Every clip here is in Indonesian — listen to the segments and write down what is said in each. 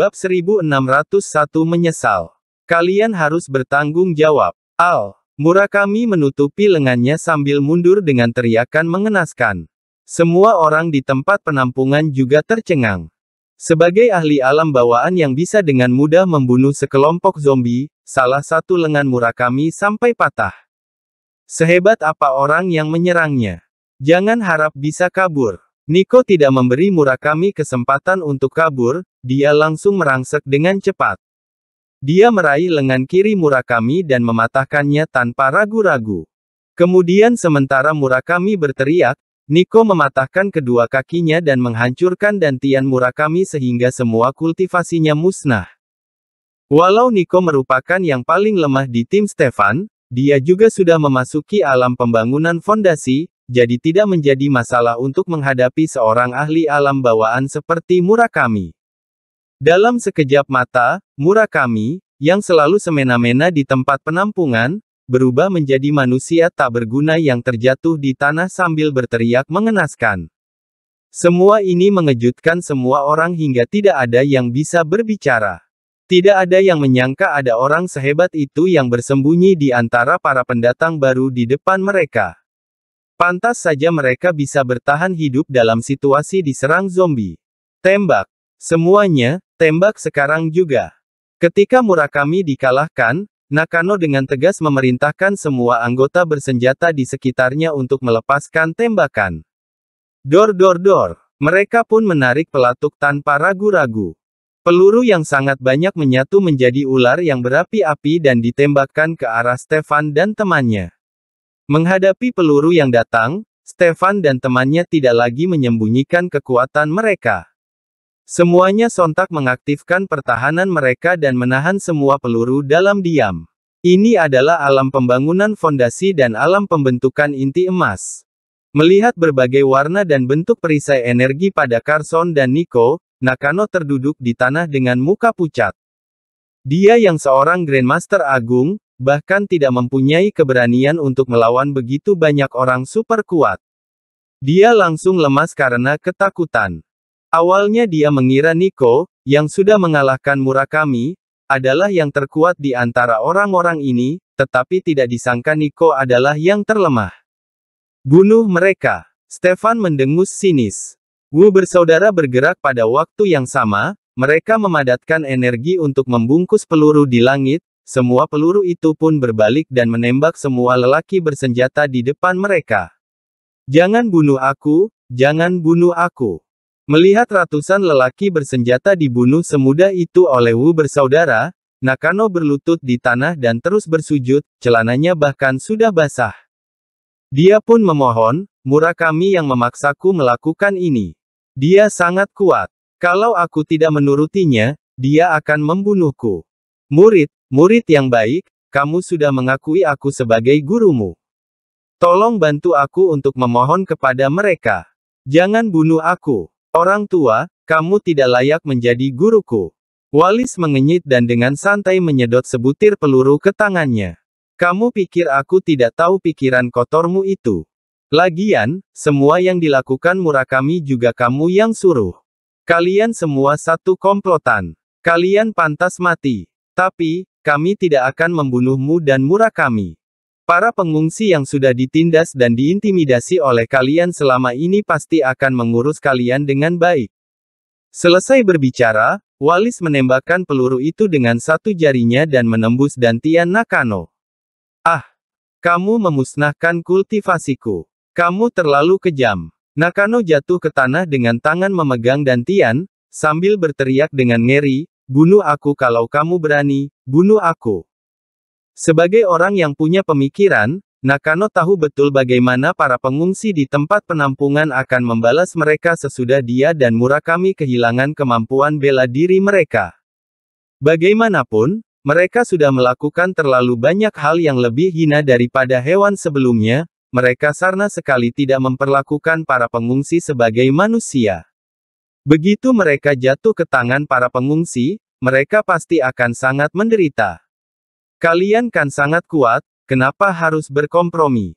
Bab 1601 Menyesal. Kalian harus bertanggung jawab. Al. Murakami menutupi lengannya sambil mundur dengan teriakan mengenaskan. Semua orang di tempat penampungan juga tercengang. Sebagai ahli alam bawaan yang bisa dengan mudah membunuh sekelompok zombie, salah satu lengan Murakami sampai patah. Sehebat apa orang yang menyerangnya. Jangan harap bisa kabur. Niko tidak memberi Murakami kesempatan untuk kabur, dia langsung merangsek dengan cepat. Dia meraih lengan kiri Murakami dan mematahkannya tanpa ragu-ragu. Kemudian sementara Murakami berteriak, Niko mematahkan kedua kakinya dan menghancurkan dantian Murakami sehingga semua kultivasinya musnah. Walau Niko merupakan yang paling lemah di tim Stefan, dia juga sudah memasuki alam pembangunan fondasi, jadi tidak menjadi masalah untuk menghadapi seorang ahli alam bawaan seperti Murakami. Dalam sekejap mata, Murakami, yang selalu semena-mena di tempat penampungan, berubah menjadi manusia tak berguna yang terjatuh di tanah sambil berteriak mengenaskan. Semua ini mengejutkan semua orang hingga tidak ada yang bisa berbicara. Tidak ada yang menyangka ada orang sehebat itu yang bersembunyi di antara para pendatang baru di depan mereka. Pantas saja mereka bisa bertahan hidup dalam situasi diserang zombie. Tembak. Semuanya, Tembak sekarang juga. Ketika Murakami dikalahkan, Nakano dengan tegas memerintahkan semua anggota bersenjata di sekitarnya untuk melepaskan tembakan. Dor dor dor, mereka pun menarik pelatuk tanpa ragu-ragu. Peluru yang sangat banyak menyatu menjadi ular yang berapi-api dan ditembakkan ke arah Stefan dan temannya. Menghadapi peluru yang datang, Stefan dan temannya tidak lagi menyembunyikan kekuatan mereka. Semuanya sontak mengaktifkan pertahanan mereka dan menahan semua peluru dalam diam. Ini adalah alam pembangunan fondasi dan alam pembentukan inti emas. Melihat berbagai warna dan bentuk perisai energi pada Carson dan Nico, Nakano terduduk di tanah dengan muka pucat. Dia yang seorang Grandmaster Agung, bahkan tidak mempunyai keberanian untuk melawan begitu banyak orang super kuat. Dia langsung lemas karena ketakutan. Awalnya dia mengira Niko, yang sudah mengalahkan Murakami, adalah yang terkuat di antara orang-orang ini, tetapi tidak disangka Niko adalah yang terlemah. Bunuh mereka. Stefan mendengus sinis. Wu bersaudara bergerak pada waktu yang sama, mereka memadatkan energi untuk membungkus peluru di langit, semua peluru itu pun berbalik dan menembak semua lelaki bersenjata di depan mereka. Jangan bunuh aku, jangan bunuh aku. Melihat ratusan lelaki bersenjata dibunuh semudah itu oleh Wu bersaudara, Nakano berlutut di tanah dan terus bersujud, celananya bahkan sudah basah. Dia pun memohon, Murakami yang memaksaku melakukan ini. Dia sangat kuat. Kalau aku tidak menurutinya, dia akan membunuhku. Murid, murid yang baik, kamu sudah mengakui aku sebagai gurumu. Tolong bantu aku untuk memohon kepada mereka. Jangan bunuh aku. Orang tua, kamu tidak layak menjadi guruku. Walis mengenyit dan dengan santai menyedot sebutir peluru ke tangannya. Kamu pikir aku tidak tahu pikiran kotormu itu? Lagian, semua yang dilakukan Murakami juga kamu yang suruh. Kalian semua satu komplotan. Kalian pantas mati. Tapi, kami tidak akan membunuhmu dan Murakami. Para pengungsi yang sudah ditindas dan diintimidasi oleh kalian selama ini pasti akan mengurus kalian dengan baik. Selesai berbicara, Walis menembakkan peluru itu dengan satu jarinya dan menembus Dantian Nakano. Ah! Kamu memusnahkan kultivasiku. Kamu terlalu kejam. Nakano jatuh ke tanah dengan tangan memegang Dantian, sambil berteriak dengan ngeri, bunuh aku kalau kamu berani, bunuh aku. Sebagai orang yang punya pemikiran, Nakano tahu betul bagaimana para pengungsi di tempat penampungan akan membalas mereka sesudah dia dan Murakami kehilangan kemampuan bela diri mereka. Bagaimanapun, mereka sudah melakukan terlalu banyak hal yang lebih hina daripada hewan sebelumnya, mereka sarna sekali tidak memperlakukan para pengungsi sebagai manusia. Begitu mereka jatuh ke tangan para pengungsi, mereka pasti akan sangat menderita. Kalian kan sangat kuat, kenapa harus berkompromi?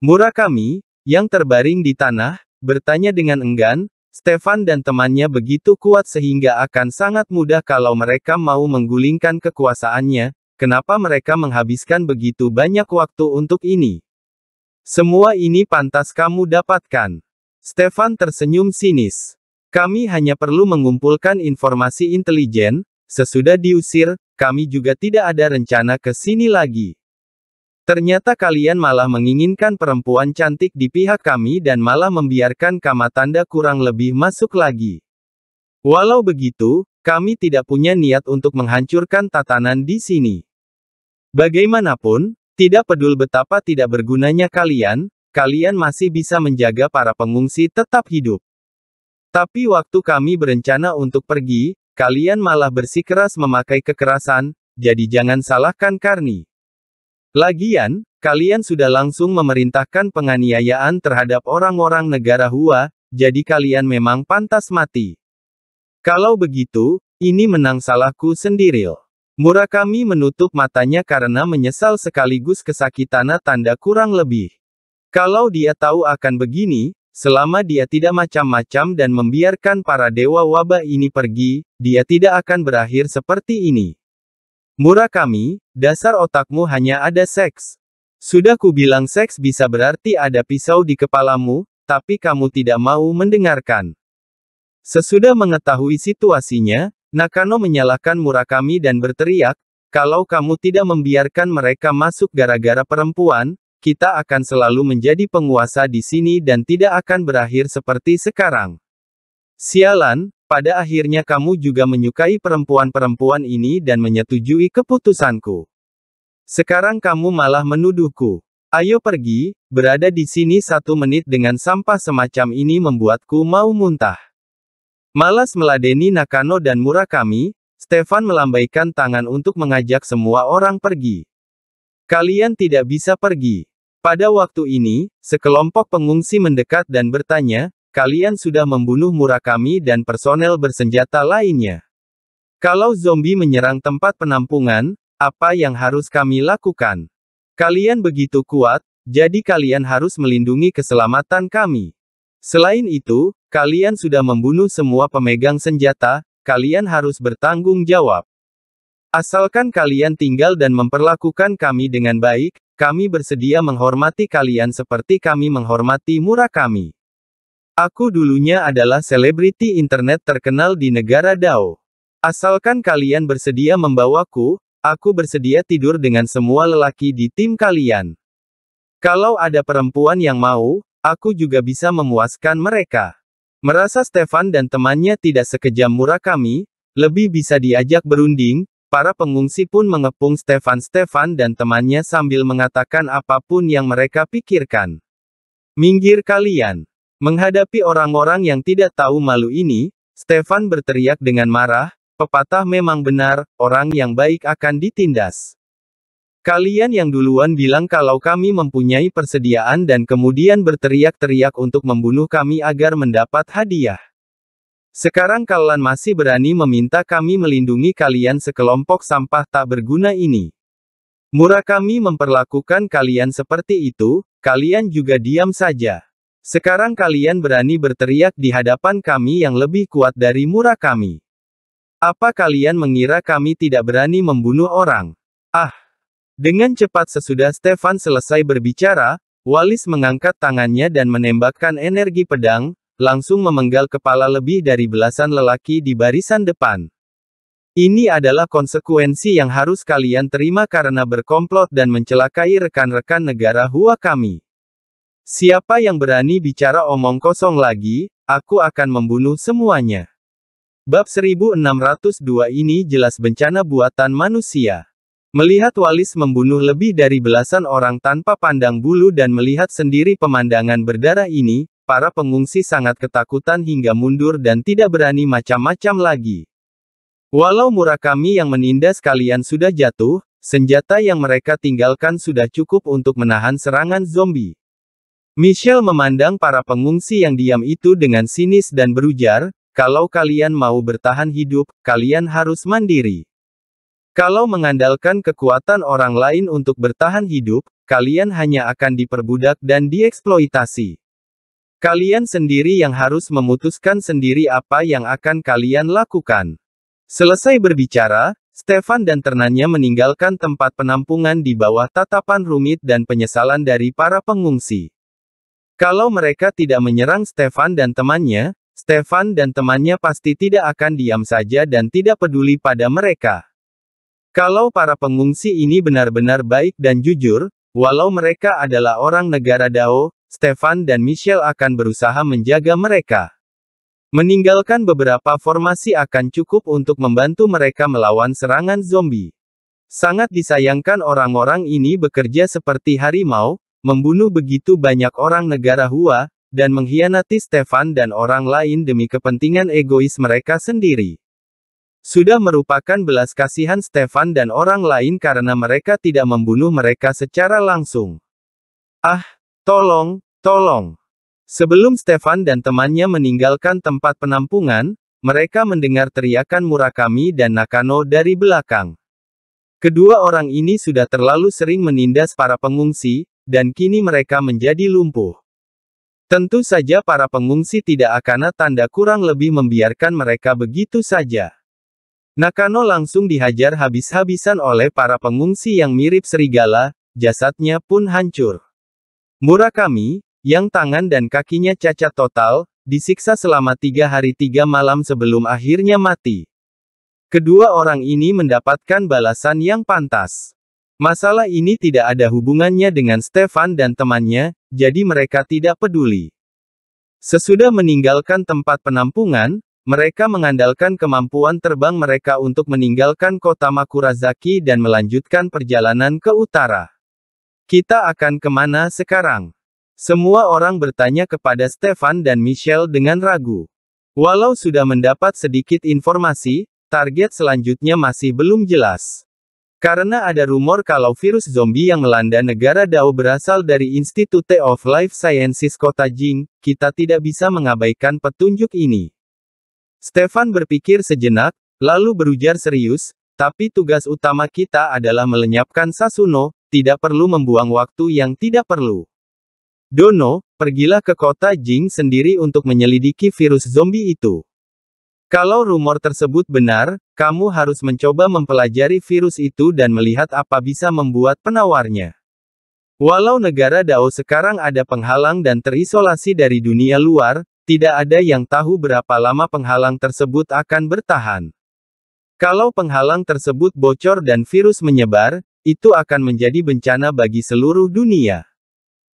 Murakami, yang terbaring di tanah, bertanya dengan enggan, Stefan dan temannya begitu kuat sehingga akan sangat mudah kalau mereka mau menggulingkan kekuasaannya, kenapa mereka menghabiskan begitu banyak waktu untuk ini? Semua ini pantas kamu dapatkan. Stefan tersenyum sinis. Kami hanya perlu mengumpulkan informasi intelijen, sesudah diusir, kami juga tidak ada rencana ke sini lagi. Ternyata kalian malah menginginkan perempuan cantik di pihak kami dan malah membiarkan kama tanda kurang lebih masuk lagi. Walau begitu, kami tidak punya niat untuk menghancurkan tatanan di sini. Bagaimanapun, tidak pedul betapa tidak bergunanya kalian, kalian masih bisa menjaga para pengungsi tetap hidup. Tapi waktu kami berencana untuk pergi, Kalian malah bersikeras memakai kekerasan, jadi jangan salahkan Karni. Lagian, kalian sudah langsung memerintahkan penganiayaan terhadap orang-orang negara Hua, jadi kalian memang pantas mati. Kalau begitu, ini menang salahku sendiri. Murakami menutup matanya karena menyesal sekaligus kesakitan tanda kurang lebih. Kalau dia tahu akan begini, Selama dia tidak macam-macam dan membiarkan para dewa wabah ini pergi, dia tidak akan berakhir seperti ini. Murakami, dasar otakmu hanya ada seks. Sudah kubilang seks bisa berarti ada pisau di kepalamu, tapi kamu tidak mau mendengarkan. Sesudah mengetahui situasinya, Nakano menyalahkan Murakami dan berteriak, kalau kamu tidak membiarkan mereka masuk gara-gara perempuan, kita akan selalu menjadi penguasa di sini dan tidak akan berakhir seperti sekarang. Sialan, pada akhirnya kamu juga menyukai perempuan-perempuan ini dan menyetujui keputusanku. Sekarang kamu malah menuduhku. Ayo pergi, berada di sini satu menit dengan sampah semacam ini membuatku mau muntah. Malas meladeni Nakano dan Murakami, Stefan melambaikan tangan untuk mengajak semua orang pergi. Kalian tidak bisa pergi. Pada waktu ini, sekelompok pengungsi mendekat dan bertanya, kalian sudah membunuh Murakami dan personel bersenjata lainnya. Kalau zombie menyerang tempat penampungan, apa yang harus kami lakukan? Kalian begitu kuat, jadi kalian harus melindungi keselamatan kami. Selain itu, kalian sudah membunuh semua pemegang senjata, kalian harus bertanggung jawab. Asalkan kalian tinggal dan memperlakukan kami dengan baik, kami bersedia menghormati kalian seperti kami menghormati murah kami. Aku dulunya adalah selebriti internet terkenal di negara Dao. Asalkan kalian bersedia membawaku, aku bersedia tidur dengan semua lelaki di tim kalian. Kalau ada perempuan yang mau, aku juga bisa memuaskan mereka. Merasa Stefan dan temannya tidak sekejam murah kami, lebih bisa diajak berunding, Para pengungsi pun mengepung Stefan-Stefan dan temannya sambil mengatakan apapun yang mereka pikirkan. Minggir kalian. Menghadapi orang-orang yang tidak tahu malu ini, Stefan berteriak dengan marah, pepatah memang benar, orang yang baik akan ditindas. Kalian yang duluan bilang kalau kami mempunyai persediaan dan kemudian berteriak-teriak untuk membunuh kami agar mendapat hadiah. Sekarang kalian masih berani meminta kami melindungi kalian sekelompok sampah tak berguna ini. Murah kami memperlakukan kalian seperti itu, kalian juga diam saja. Sekarang kalian berani berteriak di hadapan kami yang lebih kuat dari murah kami. Apa kalian mengira kami tidak berani membunuh orang? Ah! Dengan cepat sesudah Stefan selesai berbicara, Walis mengangkat tangannya dan menembakkan energi pedang, langsung memenggal kepala lebih dari belasan lelaki di barisan depan. Ini adalah konsekuensi yang harus kalian terima karena berkomplot dan mencelakai rekan-rekan negara Hua kami. Siapa yang berani bicara omong kosong lagi, aku akan membunuh semuanya. Bab 1602 ini jelas bencana buatan manusia. Melihat Walis membunuh lebih dari belasan orang tanpa pandang bulu dan melihat sendiri pemandangan berdarah ini, para pengungsi sangat ketakutan hingga mundur dan tidak berani macam-macam lagi. Walau murah kami yang menindas kalian sudah jatuh, senjata yang mereka tinggalkan sudah cukup untuk menahan serangan zombie. Michelle memandang para pengungsi yang diam itu dengan sinis dan berujar, kalau kalian mau bertahan hidup, kalian harus mandiri. Kalau mengandalkan kekuatan orang lain untuk bertahan hidup, kalian hanya akan diperbudak dan dieksploitasi. Kalian sendiri yang harus memutuskan sendiri apa yang akan kalian lakukan. Selesai berbicara, Stefan dan ternannya meninggalkan tempat penampungan di bawah tatapan rumit dan penyesalan dari para pengungsi. Kalau mereka tidak menyerang Stefan dan temannya, Stefan dan temannya pasti tidak akan diam saja dan tidak peduli pada mereka. Kalau para pengungsi ini benar-benar baik dan jujur, walau mereka adalah orang negara Dao, Stefan dan Michelle akan berusaha menjaga mereka. Meninggalkan beberapa formasi akan cukup untuk membantu mereka melawan serangan zombie. Sangat disayangkan orang-orang ini bekerja seperti harimau, membunuh begitu banyak orang negara Hua, dan mengkhianati Stefan dan orang lain demi kepentingan egois mereka sendiri. Sudah merupakan belas kasihan Stefan dan orang lain karena mereka tidak membunuh mereka secara langsung. Ah, Tolong, tolong. Sebelum Stefan dan temannya meninggalkan tempat penampungan, mereka mendengar teriakan Murakami dan Nakano dari belakang. Kedua orang ini sudah terlalu sering menindas para pengungsi, dan kini mereka menjadi lumpuh. Tentu saja para pengungsi tidak akan tanda kurang lebih membiarkan mereka begitu saja. Nakano langsung dihajar habis-habisan oleh para pengungsi yang mirip serigala, jasadnya pun hancur. Murakami, yang tangan dan kakinya cacat total, disiksa selama tiga hari tiga malam sebelum akhirnya mati. Kedua orang ini mendapatkan balasan yang pantas. Masalah ini tidak ada hubungannya dengan Stefan dan temannya, jadi mereka tidak peduli. Sesudah meninggalkan tempat penampungan, mereka mengandalkan kemampuan terbang mereka untuk meninggalkan kota Makurazaki dan melanjutkan perjalanan ke utara. Kita akan kemana sekarang? Semua orang bertanya kepada Stefan dan Michelle dengan ragu. Walau sudah mendapat sedikit informasi, target selanjutnya masih belum jelas. Karena ada rumor kalau virus zombie yang melanda negara Dao berasal dari Institute of Life Sciences kota Jing, kita tidak bisa mengabaikan petunjuk ini. Stefan berpikir sejenak, lalu berujar serius, tapi tugas utama kita adalah melenyapkan Sasuno, tidak perlu membuang waktu yang tidak perlu. Dono, pergilah ke kota Jing sendiri untuk menyelidiki virus zombie itu. Kalau rumor tersebut benar, kamu harus mencoba mempelajari virus itu dan melihat apa bisa membuat penawarnya. Walau negara Dao sekarang ada penghalang dan terisolasi dari dunia luar, tidak ada yang tahu berapa lama penghalang tersebut akan bertahan. Kalau penghalang tersebut bocor dan virus menyebar, itu akan menjadi bencana bagi seluruh dunia.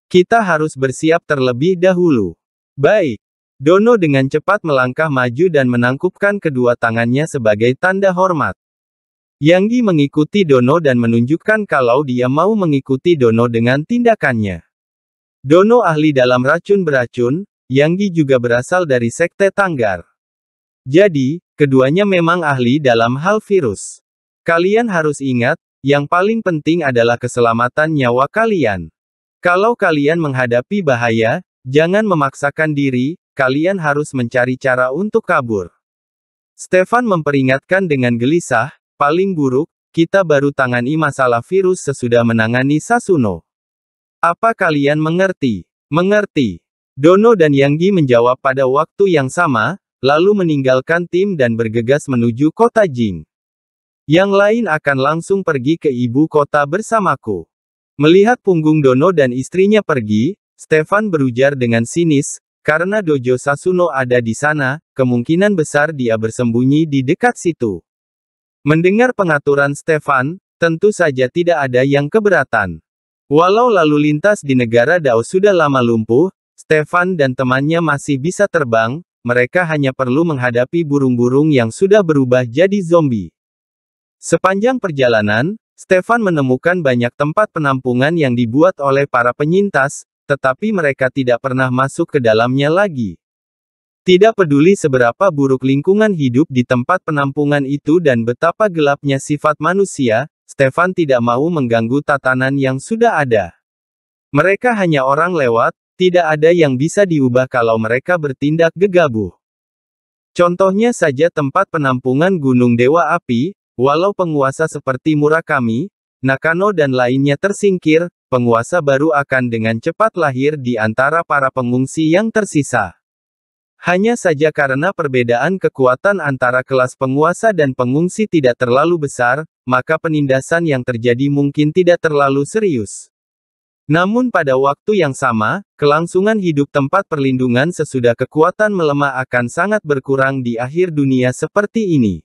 Kita harus bersiap terlebih dahulu. Baik. Dono dengan cepat melangkah maju dan menangkupkan kedua tangannya sebagai tanda hormat. Yanggi mengikuti Dono dan menunjukkan kalau dia mau mengikuti Dono dengan tindakannya. Dono ahli dalam racun beracun, Yanggi juga berasal dari sekte Tanggar. Jadi, keduanya memang ahli dalam hal virus. Kalian harus ingat, yang paling penting adalah keselamatan nyawa kalian. Kalau kalian menghadapi bahaya, jangan memaksakan diri, kalian harus mencari cara untuk kabur. Stefan memperingatkan dengan gelisah, paling buruk, kita baru tangani masalah virus sesudah menangani Sasuno. Apa kalian mengerti? Mengerti. Dono dan Yanggi menjawab pada waktu yang sama, lalu meninggalkan tim dan bergegas menuju kota Jing. Yang lain akan langsung pergi ke ibu kota bersamaku. Melihat punggung Dono dan istrinya pergi, Stefan berujar dengan sinis, karena dojo Sasuno ada di sana, kemungkinan besar dia bersembunyi di dekat situ. Mendengar pengaturan Stefan, tentu saja tidak ada yang keberatan. Walau lalu lintas di negara Dao sudah lama lumpuh, Stefan dan temannya masih bisa terbang, mereka hanya perlu menghadapi burung-burung yang sudah berubah jadi zombie. Sepanjang perjalanan, Stefan menemukan banyak tempat penampungan yang dibuat oleh para penyintas, tetapi mereka tidak pernah masuk ke dalamnya lagi. Tidak peduli seberapa buruk lingkungan hidup di tempat penampungan itu dan betapa gelapnya sifat manusia, Stefan tidak mau mengganggu tatanan yang sudah ada. Mereka hanya orang lewat, tidak ada yang bisa diubah kalau mereka bertindak gegabah. Contohnya saja tempat penampungan Gunung Dewa Api, Walau penguasa seperti Murakami, Nakano dan lainnya tersingkir, penguasa baru akan dengan cepat lahir di antara para pengungsi yang tersisa. Hanya saja karena perbedaan kekuatan antara kelas penguasa dan pengungsi tidak terlalu besar, maka penindasan yang terjadi mungkin tidak terlalu serius. Namun pada waktu yang sama, kelangsungan hidup tempat perlindungan sesudah kekuatan melemah akan sangat berkurang di akhir dunia seperti ini.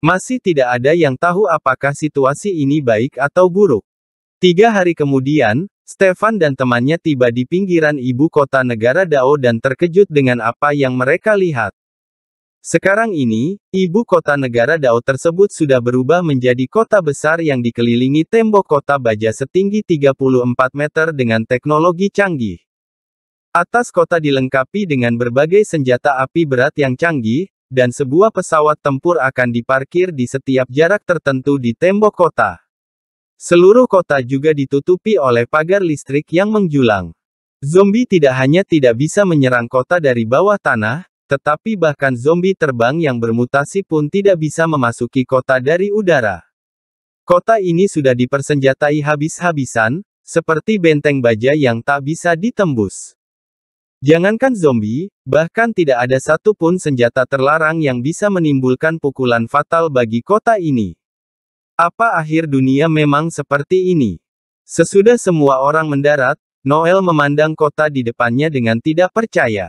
Masih tidak ada yang tahu apakah situasi ini baik atau buruk. Tiga hari kemudian, Stefan dan temannya tiba di pinggiran ibu kota negara Dao dan terkejut dengan apa yang mereka lihat. Sekarang ini, ibu kota negara Dao tersebut sudah berubah menjadi kota besar yang dikelilingi tembok kota baja setinggi 34 meter dengan teknologi canggih. Atas kota dilengkapi dengan berbagai senjata api berat yang canggih, dan sebuah pesawat tempur akan diparkir di setiap jarak tertentu di tembok kota. Seluruh kota juga ditutupi oleh pagar listrik yang menjulang. Zombie tidak hanya tidak bisa menyerang kota dari bawah tanah, tetapi bahkan zombie terbang yang bermutasi pun tidak bisa memasuki kota dari udara. Kota ini sudah dipersenjatai habis-habisan, seperti benteng baja yang tak bisa ditembus. Jangankan zombie, bahkan tidak ada satupun senjata terlarang yang bisa menimbulkan pukulan fatal bagi kota ini. Apa akhir dunia memang seperti ini? Sesudah semua orang mendarat, Noel memandang kota di depannya dengan tidak percaya.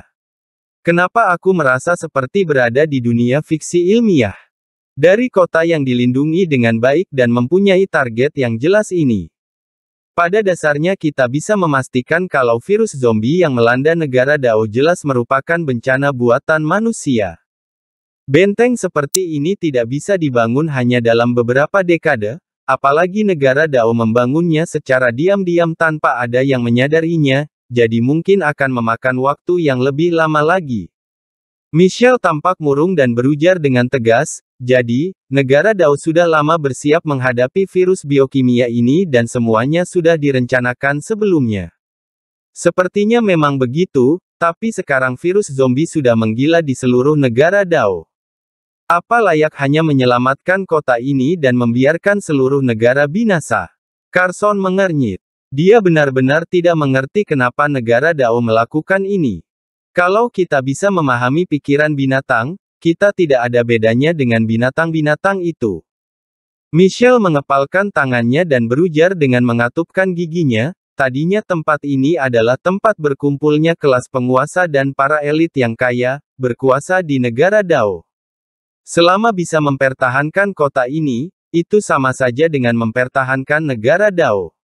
Kenapa aku merasa seperti berada di dunia fiksi ilmiah? Dari kota yang dilindungi dengan baik dan mempunyai target yang jelas ini. Pada dasarnya kita bisa memastikan kalau virus zombie yang melanda negara Dao jelas merupakan bencana buatan manusia. Benteng seperti ini tidak bisa dibangun hanya dalam beberapa dekade, apalagi negara Dao membangunnya secara diam-diam tanpa ada yang menyadarinya, jadi mungkin akan memakan waktu yang lebih lama lagi. Michelle tampak murung dan berujar dengan tegas, jadi, negara Dao sudah lama bersiap menghadapi virus biokimia ini dan semuanya sudah direncanakan sebelumnya. Sepertinya memang begitu, tapi sekarang virus zombie sudah menggila di seluruh negara Dao. Apa layak hanya menyelamatkan kota ini dan membiarkan seluruh negara binasa? Carson mengernyit. Dia benar-benar tidak mengerti kenapa negara Dao melakukan ini. Kalau kita bisa memahami pikiran binatang, kita tidak ada bedanya dengan binatang-binatang itu. Michelle mengepalkan tangannya dan berujar dengan mengatupkan giginya, tadinya tempat ini adalah tempat berkumpulnya kelas penguasa dan para elit yang kaya, berkuasa di negara Dao. Selama bisa mempertahankan kota ini, itu sama saja dengan mempertahankan negara Dao.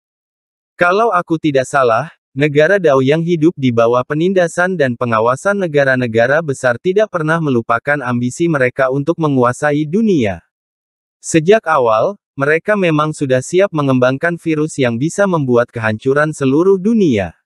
Kalau aku tidak salah, Negara Dao yang hidup di bawah penindasan dan pengawasan negara-negara besar tidak pernah melupakan ambisi mereka untuk menguasai dunia. Sejak awal, mereka memang sudah siap mengembangkan virus yang bisa membuat kehancuran seluruh dunia.